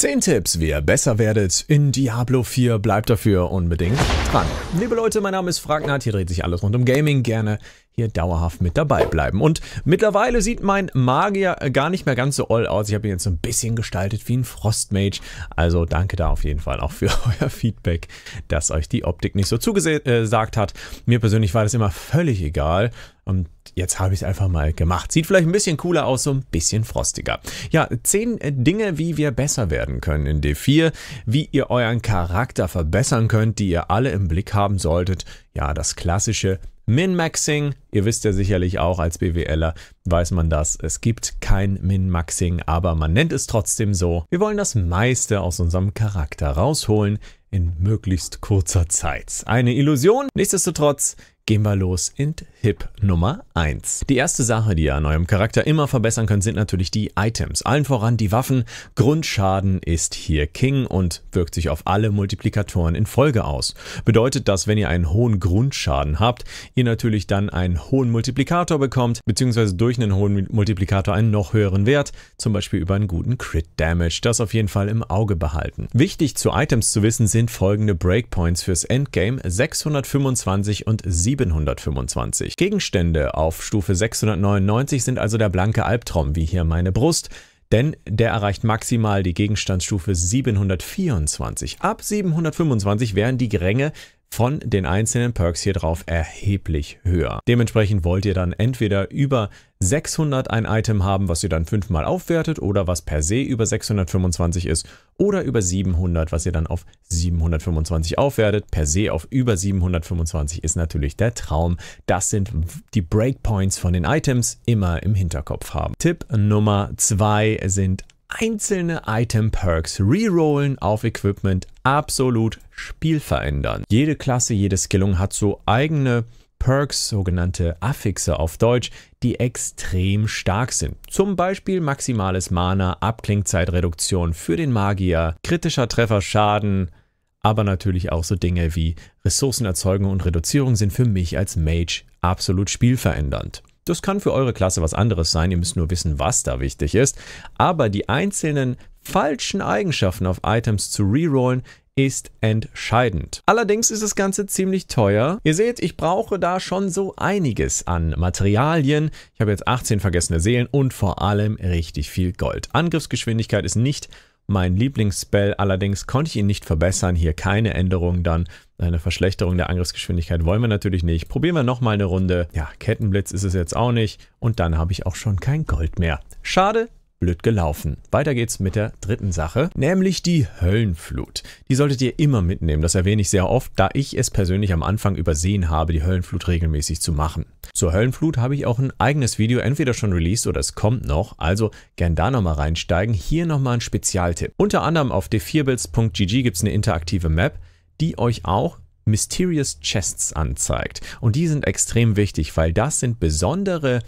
10 Tipps, wie ihr besser werdet in Diablo 4. Bleibt dafür unbedingt dran. Liebe Leute, mein Name ist Fragnat. Hier dreht sich alles rund um Gaming. Gerne hier dauerhaft mit dabei bleiben. Und mittlerweile sieht mein Magier gar nicht mehr ganz so all aus. Ich habe ihn jetzt so ein bisschen gestaltet wie ein Frostmage. Also danke da auf jeden Fall auch für euer Feedback, dass euch die Optik nicht so zugesagt äh, hat. Mir persönlich war das immer völlig egal. Und jetzt habe ich es einfach mal gemacht. Sieht vielleicht ein bisschen cooler aus, so ein bisschen frostiger. Ja, zehn äh, Dinge, wie wir besser werden können in D4, wie ihr euren Charakter verbessern könnt, die ihr alle im Blick haben solltet. Ja, das klassische Min-Maxing, ihr wisst ja sicherlich auch als BWLer, weiß man das, es gibt kein Min-Maxing, aber man nennt es trotzdem so. Wir wollen das meiste aus unserem Charakter rausholen in möglichst kurzer Zeit. Eine Illusion, nichtsdestotrotz gehen wir los in Hip Nummer 1. Die erste Sache, die ihr an eurem Charakter immer verbessern könnt, sind natürlich die Items. Allen voran die Waffen. Grundschaden ist hier King und wirkt sich auf alle Multiplikatoren in Folge aus. Bedeutet, dass wenn ihr einen hohen Grundschaden habt, ihr natürlich dann einen hohen Multiplikator bekommt, beziehungsweise durch einen hohen Multiplikator einen noch höheren Wert, zum Beispiel über einen guten Crit Damage. Das auf jeden Fall im Auge behalten. Wichtig zu Items zu wissen sind folgende Breakpoints fürs Endgame 625 und 7 725. Gegenstände auf Stufe 699 sind also der blanke Albtraum, wie hier meine Brust, denn der erreicht maximal die Gegenstandsstufe 724. Ab 725 wären die Gränge von den einzelnen Perks hier drauf erheblich höher. Dementsprechend wollt ihr dann entweder über 600 ein Item haben, was ihr dann fünfmal aufwertet oder was per se über 625 ist oder über 700, was ihr dann auf 725 aufwertet. Per se auf über 725 ist natürlich der Traum. Das sind die Breakpoints von den Items immer im Hinterkopf haben. Tipp Nummer 2 sind einzelne Item-Perks rerollen auf Equipment absolut spielverändernd. Jede Klasse, jede Skillung hat so eigene Perks, sogenannte Affixe auf Deutsch, die extrem stark sind. Zum Beispiel maximales Mana, Abklingzeitreduktion für den Magier, kritischer Treffer Schaden, aber natürlich auch so Dinge wie Ressourcenerzeugung und Reduzierung sind für mich als Mage absolut spielverändernd. Das kann für eure Klasse was anderes sein, ihr müsst nur wissen, was da wichtig ist. Aber die einzelnen falschen Eigenschaften auf Items zu rerollen, ist entscheidend. Allerdings ist das Ganze ziemlich teuer. Ihr seht, ich brauche da schon so einiges an Materialien. Ich habe jetzt 18 vergessene Seelen und vor allem richtig viel Gold. Angriffsgeschwindigkeit ist nicht mein Lieblingsspell allerdings konnte ich ihn nicht verbessern. Hier keine Änderung dann. Eine Verschlechterung der Angriffsgeschwindigkeit wollen wir natürlich nicht. Probieren wir nochmal eine Runde. Ja, Kettenblitz ist es jetzt auch nicht. Und dann habe ich auch schon kein Gold mehr. Schade, blöd gelaufen. Weiter geht's mit der dritten Sache, nämlich die Höllenflut. Die solltet ihr immer mitnehmen, das erwähne ich sehr oft, da ich es persönlich am Anfang übersehen habe, die Höllenflut regelmäßig zu machen. Zur Höllenflut habe ich auch ein eigenes Video entweder schon released oder es kommt noch, also gern da nochmal reinsteigen. Hier nochmal ein Spezialtipp. Unter anderem auf d4bills.gg gibt es eine interaktive Map, die euch auch Mysterious Chests anzeigt. Und die sind extrem wichtig, weil das sind besondere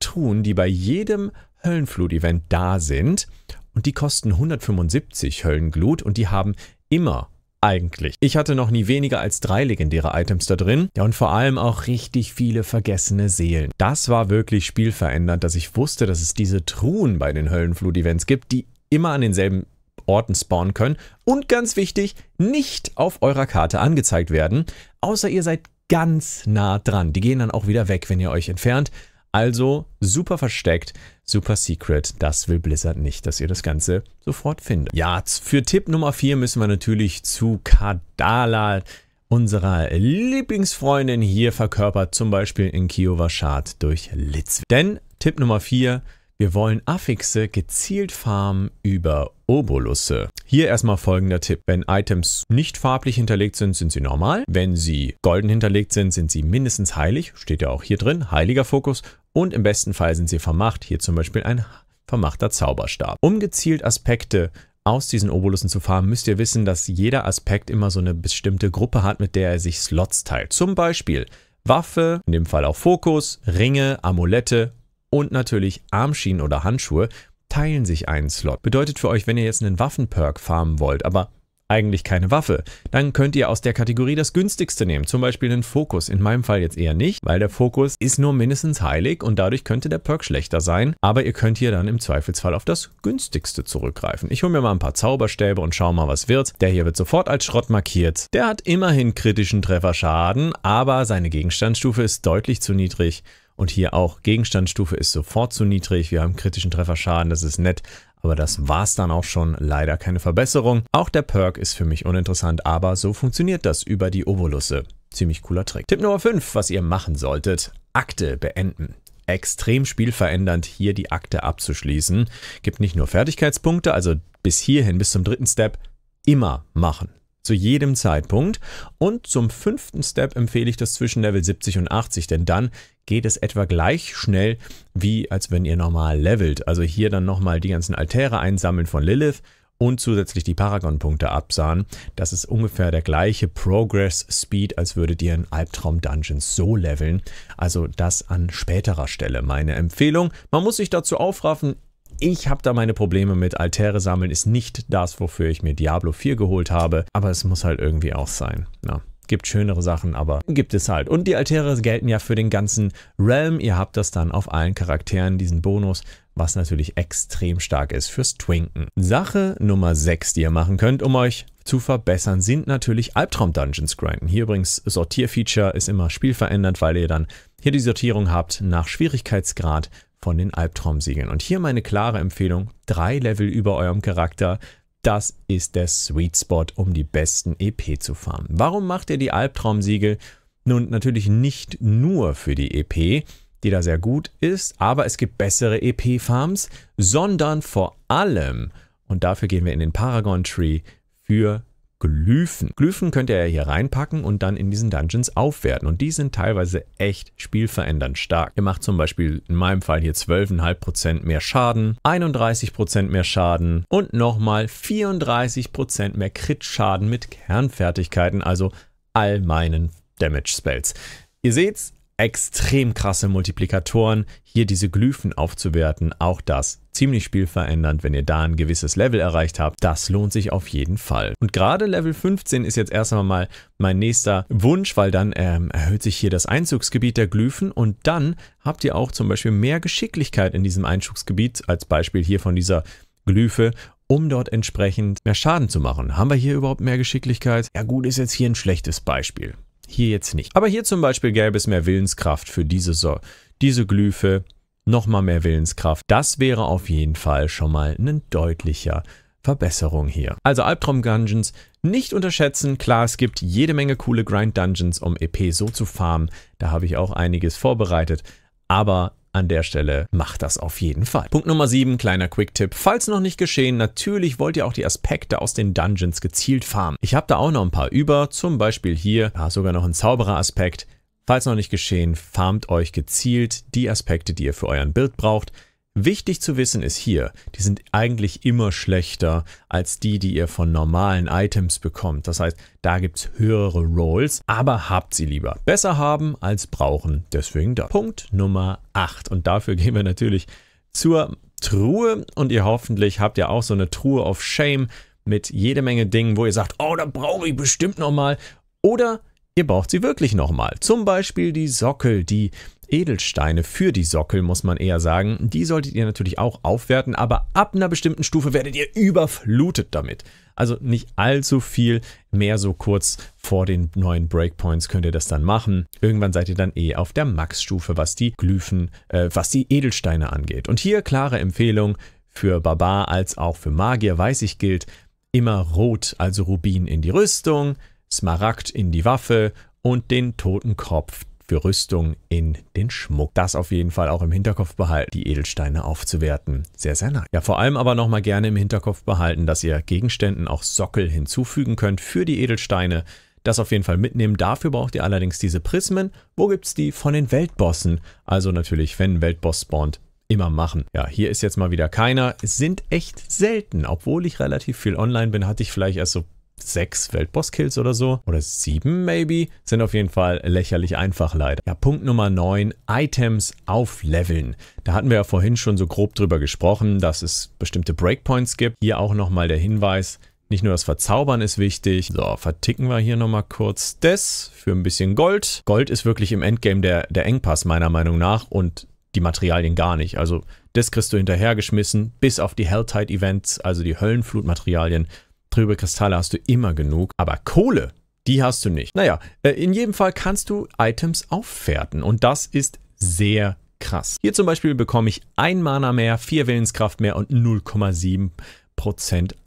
Truhen, die bei jedem Höllenflut-Event da sind. Und die kosten 175 Höllenglut und die haben immer eigentlich. Ich hatte noch nie weniger als drei legendäre Items da drin. Ja, und vor allem auch richtig viele vergessene Seelen. Das war wirklich spielverändernd, dass ich wusste, dass es diese Truhen bei den Höllenflut-Events gibt, die immer an denselben Orten spawnen können und ganz wichtig, nicht auf eurer Karte angezeigt werden, außer ihr seid ganz nah dran. Die gehen dann auch wieder weg, wenn ihr euch entfernt. Also super versteckt super secret. Das will Blizzard nicht, dass ihr das Ganze sofort findet. Ja, für Tipp Nummer 4 müssen wir natürlich zu Kadala unserer Lieblingsfreundin hier verkörpert, zum Beispiel in Kiowa Schad durch Litz. Denn Tipp Nummer 4 wir wollen Affixe gezielt farmen über Obolusse. Hier erstmal folgender Tipp. Wenn Items nicht farblich hinterlegt sind, sind sie normal. Wenn sie golden hinterlegt sind, sind sie mindestens heilig. Steht ja auch hier drin, heiliger Fokus. Und im besten Fall sind sie vermacht. Hier zum Beispiel ein vermachter Zauberstab. Um gezielt Aspekte aus diesen Obolussen zu farmen, müsst ihr wissen, dass jeder Aspekt immer so eine bestimmte Gruppe hat, mit der er sich Slots teilt. Zum Beispiel Waffe, in dem Fall auch Fokus, Ringe, Amulette und natürlich Armschienen oder Handschuhe teilen sich einen Slot. Bedeutet für euch, wenn ihr jetzt einen Waffenperk farmen wollt, aber eigentlich keine Waffe, dann könnt ihr aus der Kategorie das günstigste nehmen, zum Beispiel einen Fokus. In meinem Fall jetzt eher nicht, weil der Fokus ist nur mindestens heilig und dadurch könnte der Perk schlechter sein, aber ihr könnt hier dann im Zweifelsfall auf das günstigste zurückgreifen. Ich hole mir mal ein paar Zauberstäbe und schau mal, was wird. Der hier wird sofort als Schrott markiert. Der hat immerhin kritischen Trefferschaden, aber seine Gegenstandsstufe ist deutlich zu niedrig. Und hier auch Gegenstandsstufe ist sofort zu niedrig. Wir haben kritischen Trefferschaden, das ist nett. Aber das war's dann auch schon. Leider keine Verbesserung. Auch der Perk ist für mich uninteressant, aber so funktioniert das über die Obolusse. Ziemlich cooler Trick. Tipp Nummer 5, was ihr machen solltet. Akte beenden extrem spielverändernd, hier die Akte abzuschließen. Gibt nicht nur Fertigkeitspunkte, also bis hierhin, bis zum dritten Step, immer machen zu jedem Zeitpunkt. Und zum fünften Step empfehle ich das zwischen Level 70 und 80, denn dann geht es etwa gleich schnell, wie als wenn ihr normal levelt. Also hier dann nochmal die ganzen Altäre einsammeln von Lilith und zusätzlich die Paragon-Punkte absahen. Das ist ungefähr der gleiche Progress-Speed, als würdet ihr in Albtraum-Dungeons so leveln. Also das an späterer Stelle meine Empfehlung. Man muss sich dazu aufraffen. Ich habe da meine Probleme mit. Altäre sammeln ist nicht das, wofür ich mir Diablo 4 geholt habe, aber es muss halt irgendwie auch sein. Na. Gibt schönere Sachen, aber gibt es halt. Und die Altäre gelten ja für den ganzen Realm. Ihr habt das dann auf allen Charakteren, diesen Bonus, was natürlich extrem stark ist fürs Twinken. Sache Nummer 6, die ihr machen könnt, um euch zu verbessern, sind natürlich Albtraum-Dungeons grinden. Hier übrigens Sortierfeature ist immer spielverändert, weil ihr dann hier die Sortierung habt nach Schwierigkeitsgrad, von den Albtraumsiegeln. Und hier meine klare Empfehlung, drei Level über eurem Charakter, das ist der Sweet Spot, um die besten EP zu farmen. Warum macht ihr die Albtraumsiegel? Nun, natürlich nicht nur für die EP, die da sehr gut ist, aber es gibt bessere EP-Farms, sondern vor allem, und dafür gehen wir in den Paragon Tree, für Glyphen. Glyphen könnt ihr ja hier reinpacken und dann in diesen Dungeons aufwerten. Und die sind teilweise echt spielverändernd stark. Ihr macht zum Beispiel in meinem Fall hier 12,5% mehr Schaden, 31% mehr Schaden und nochmal 34% mehr Crit-Schaden mit Kernfertigkeiten, also all meinen Damage-Spells. Ihr seht's, extrem krasse Multiplikatoren, hier diese Glyphen aufzuwerten, auch das ziemlich spielverändernd, wenn ihr da ein gewisses Level erreicht habt, das lohnt sich auf jeden Fall. Und gerade Level 15 ist jetzt erst einmal mein nächster Wunsch, weil dann ähm, erhöht sich hier das Einzugsgebiet der Glyphen und dann habt ihr auch zum Beispiel mehr Geschicklichkeit in diesem Einzugsgebiet, als Beispiel hier von dieser Glyphe um dort entsprechend mehr Schaden zu machen. Haben wir hier überhaupt mehr Geschicklichkeit? Ja gut, ist jetzt hier ein schlechtes Beispiel. Hier jetzt nicht. Aber hier zum Beispiel gäbe es mehr Willenskraft für diese, so diese Glyphe, nochmal mehr Willenskraft. Das wäre auf jeden Fall schon mal ein deutlicher Verbesserung hier. Also Albtraum Dungeons nicht unterschätzen. Klar, es gibt jede Menge coole Grind Dungeons, um EP so zu farmen. Da habe ich auch einiges vorbereitet. Aber an der Stelle macht das auf jeden Fall. Punkt Nummer 7, kleiner Quick-Tipp. Falls noch nicht geschehen, natürlich wollt ihr auch die Aspekte aus den Dungeons gezielt farmen. Ich habe da auch noch ein paar über, zum Beispiel hier, da sogar noch ein Zauberer-Aspekt. Falls noch nicht geschehen, farmt euch gezielt die Aspekte, die ihr für euren Bild braucht. Wichtig zu wissen ist hier, die sind eigentlich immer schlechter als die, die ihr von normalen Items bekommt. Das heißt, da gibt es höhere Rolls, aber habt sie lieber. Besser haben als brauchen, deswegen da. Punkt Nummer 8 und dafür gehen wir natürlich zur Truhe und ihr hoffentlich habt ja auch so eine Truhe auf Shame mit jede Menge Dingen, wo ihr sagt, oh, da brauche ich bestimmt nochmal oder Ihr braucht sie wirklich nochmal. Zum Beispiel die Sockel, die Edelsteine für die Sockel, muss man eher sagen. Die solltet ihr natürlich auch aufwerten, aber ab einer bestimmten Stufe werdet ihr überflutet damit. Also nicht allzu viel, mehr so kurz vor den neuen Breakpoints könnt ihr das dann machen. Irgendwann seid ihr dann eh auf der Max-Stufe, was die Glyphen, äh, was die Edelsteine angeht. Und hier klare Empfehlung für Barbar als auch für Magier, weiß ich gilt, immer Rot, also Rubin in die Rüstung, Smaragd in die Waffe und den Totenkopf für Rüstung in den Schmuck. Das auf jeden Fall auch im Hinterkopf behalten, die Edelsteine aufzuwerten. Sehr, sehr nice. Ja, vor allem aber nochmal gerne im Hinterkopf behalten, dass ihr Gegenständen auch Sockel hinzufügen könnt für die Edelsteine. Das auf jeden Fall mitnehmen. Dafür braucht ihr allerdings diese Prismen. Wo gibt es die? Von den Weltbossen. Also natürlich, wenn ein Weltboss spawnt, immer machen. Ja, hier ist jetzt mal wieder keiner. Sind echt selten. Obwohl ich relativ viel online bin, hatte ich vielleicht erst so sechs Weltbosskills oder so, oder sieben maybe, sind auf jeden Fall lächerlich einfach leider. Ja, Punkt Nummer 9, Items aufleveln. Da hatten wir ja vorhin schon so grob drüber gesprochen, dass es bestimmte Breakpoints gibt. Hier auch nochmal der Hinweis, nicht nur das Verzaubern ist wichtig. So, verticken wir hier nochmal kurz das für ein bisschen Gold. Gold ist wirklich im Endgame der, der Engpass meiner Meinung nach und die Materialien gar nicht. Also das kriegst du hinterhergeschmissen, bis auf die Helltide-Events, also die Höllenflut-Materialien. Trübe Kristalle hast du immer genug, aber Kohle, die hast du nicht. Naja, äh, in jedem Fall kannst du Items aufwerten und das ist sehr krass. Hier zum Beispiel bekomme ich ein Mana mehr, vier Willenskraft mehr und 0,7%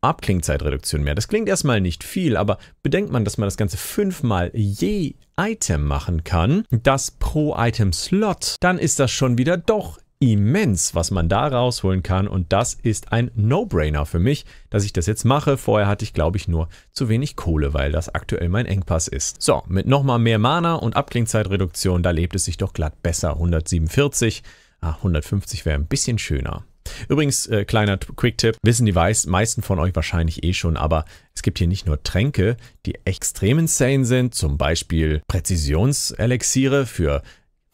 Abklingzeitreduktion mehr. Das klingt erstmal nicht viel, aber bedenkt man, dass man das Ganze fünfmal je Item machen kann, das pro Item-Slot, dann ist das schon wieder doch immens, was man da rausholen kann und das ist ein No-Brainer für mich, dass ich das jetzt mache. Vorher hatte ich, glaube ich, nur zu wenig Kohle, weil das aktuell mein Engpass ist. So, mit nochmal mehr Mana und Abklingzeitreduktion, da lebt es sich doch glatt besser. 147, ah, 150 wäre ein bisschen schöner. Übrigens, äh, kleiner Quick-Tipp, wissen die weiß, meisten von euch wahrscheinlich eh schon, aber es gibt hier nicht nur Tränke, die extrem insane sind, zum Beispiel Präzisionselixiere für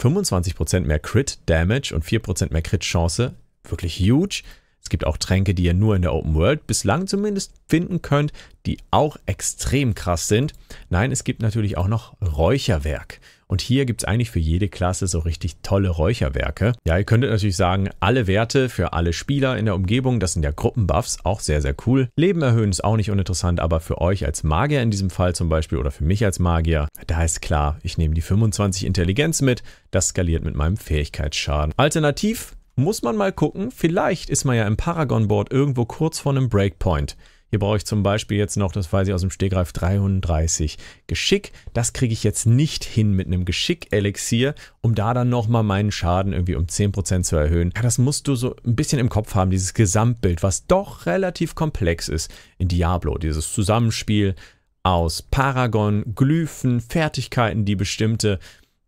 25% mehr Crit Damage und 4% mehr Crit Chance, wirklich huge. Es gibt auch Tränke, die ihr nur in der Open World bislang zumindest finden könnt, die auch extrem krass sind. Nein, es gibt natürlich auch noch Räucherwerk. Und hier gibt es eigentlich für jede Klasse so richtig tolle Räucherwerke. Ja, ihr könntet natürlich sagen, alle Werte für alle Spieler in der Umgebung, das sind ja Gruppenbuffs, auch sehr, sehr cool. Leben erhöhen ist auch nicht uninteressant, aber für euch als Magier in diesem Fall zum Beispiel oder für mich als Magier, da ist klar, ich nehme die 25 Intelligenz mit, das skaliert mit meinem Fähigkeitsschaden. Alternativ muss man mal gucken. Vielleicht ist man ja im Paragon-Board irgendwo kurz vor einem Breakpoint. Hier brauche ich zum Beispiel jetzt noch, das weiß ich aus dem Stegreif, 33 Geschick. Das kriege ich jetzt nicht hin mit einem Geschick-Elixier, um da dann nochmal meinen Schaden irgendwie um 10% zu erhöhen. Ja, das musst du so ein bisschen im Kopf haben, dieses Gesamtbild, was doch relativ komplex ist in Diablo. Dieses Zusammenspiel aus Paragon, Glyphen, Fertigkeiten, die bestimmte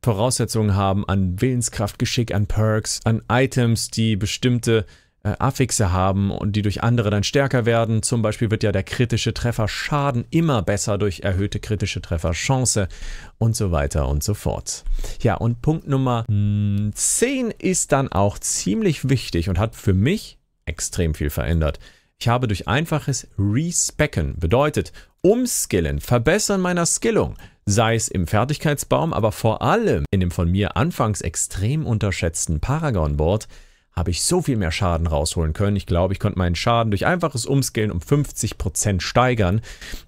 Voraussetzungen haben an Willenskraft, Geschick, an Perks, an Items, die bestimmte äh, Affixe haben und die durch andere dann stärker werden. Zum Beispiel wird ja der kritische Treffer Schaden immer besser durch erhöhte kritische Treffer Chance und so weiter und so fort. Ja, und Punkt Nummer 10 mm, ist dann auch ziemlich wichtig und hat für mich extrem viel verändert. Ich habe durch einfaches Respecken bedeutet umskillen, verbessern meiner Skillung, sei es im Fertigkeitsbaum, aber vor allem in dem von mir anfangs extrem unterschätzten Paragon-Board habe ich so viel mehr Schaden rausholen können. Ich glaube, ich konnte meinen Schaden durch einfaches Umscalen um 50% steigern.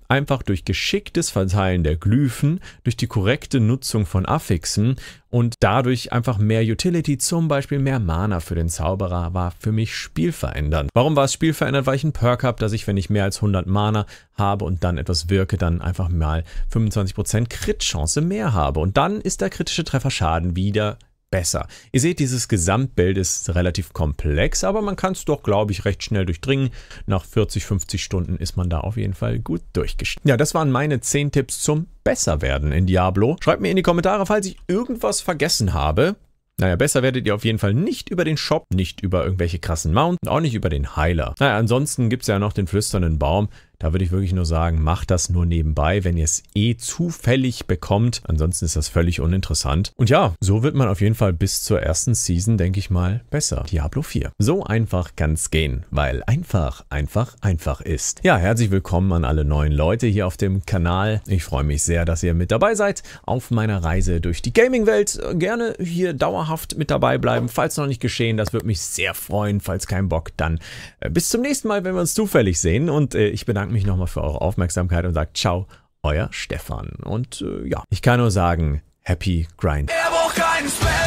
Einfach durch geschicktes Verteilen der Glyphen, durch die korrekte Nutzung von Affixen und dadurch einfach mehr Utility, zum Beispiel mehr Mana für den Zauberer, war für mich spielverändernd. Warum war es spielverändernd? Weil ich einen Perk habe, dass ich, wenn ich mehr als 100 Mana habe und dann etwas wirke, dann einfach mal 25% Crit-Chance mehr habe. Und dann ist der kritische Trefferschaden wieder besser. Ihr seht, dieses Gesamtbild ist relativ komplex, aber man kann es doch, glaube ich, recht schnell durchdringen. Nach 40, 50 Stunden ist man da auf jeden Fall gut durchgestiegen. Ja, das waren meine 10 Tipps zum Besserwerden in Diablo. Schreibt mir in die Kommentare, falls ich irgendwas vergessen habe. Naja, besser werdet ihr auf jeden Fall nicht über den Shop, nicht über irgendwelche krassen Mounts, auch nicht über den Heiler. Naja, ansonsten gibt es ja noch den flüsternden Baum. Da würde ich wirklich nur sagen, macht das nur nebenbei, wenn ihr es eh zufällig bekommt. Ansonsten ist das völlig uninteressant. Und ja, so wird man auf jeden Fall bis zur ersten Season, denke ich mal, besser. Diablo 4. So einfach kann es gehen, weil einfach, einfach, einfach ist. Ja, herzlich willkommen an alle neuen Leute hier auf dem Kanal. Ich freue mich sehr, dass ihr mit dabei seid auf meiner Reise durch die Gaming-Welt. Gerne hier dauerhaft mit dabei bleiben, falls noch nicht geschehen. Das würde mich sehr freuen. Falls kein Bock, dann äh, bis zum nächsten Mal, wenn wir uns zufällig sehen. Und äh, ich bedanke bedanke mich nochmal für eure Aufmerksamkeit und sage ciao, euer Stefan. Und äh, ja, ich kann nur sagen, happy grind. Er